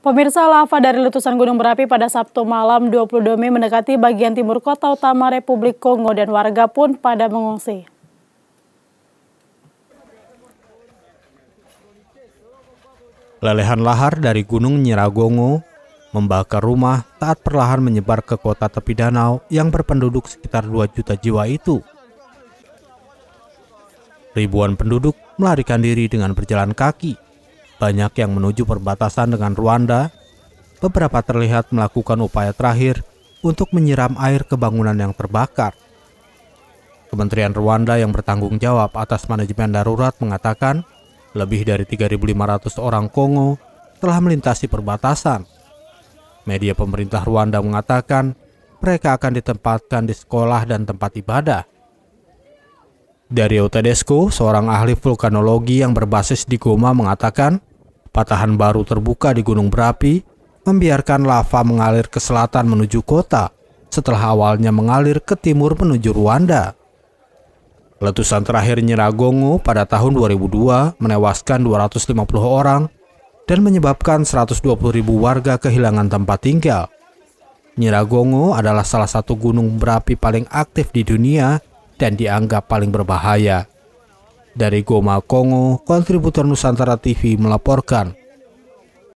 Pemirsa lava dari letusan gunung berapi pada Sabtu malam 22 Mei mendekati bagian timur kota utama Republik Kongo dan warga pun pada mengungsi. Lelehan lahar dari gunung Nyiragongo membakar rumah taat perlahan menyebar ke kota tepi danau yang berpenduduk sekitar 2 juta jiwa itu. Ribuan penduduk melarikan diri dengan berjalan kaki banyak yang menuju perbatasan dengan Rwanda, beberapa terlihat melakukan upaya terakhir untuk menyiram air ke bangunan yang terbakar. Kementerian Rwanda yang bertanggung jawab atas manajemen darurat mengatakan lebih dari 3.500 orang Kongo telah melintasi perbatasan. Media pemerintah Rwanda mengatakan mereka akan ditempatkan di sekolah dan tempat ibadah. Dari Tedesco, seorang ahli vulkanologi yang berbasis di Goma mengatakan, Patahan baru terbuka di Gunung Berapi membiarkan lava mengalir ke selatan menuju kota setelah awalnya mengalir ke timur menuju Rwanda. Letusan terakhir Nyiragongo pada tahun 2002 menewaskan 250 orang dan menyebabkan 120 ribu warga kehilangan tempat tinggal. Nyiragongo adalah salah satu gunung berapi paling aktif di dunia dan dianggap paling berbahaya. Dari Goma, Kongo, kontributor Nusantara TV melaporkan.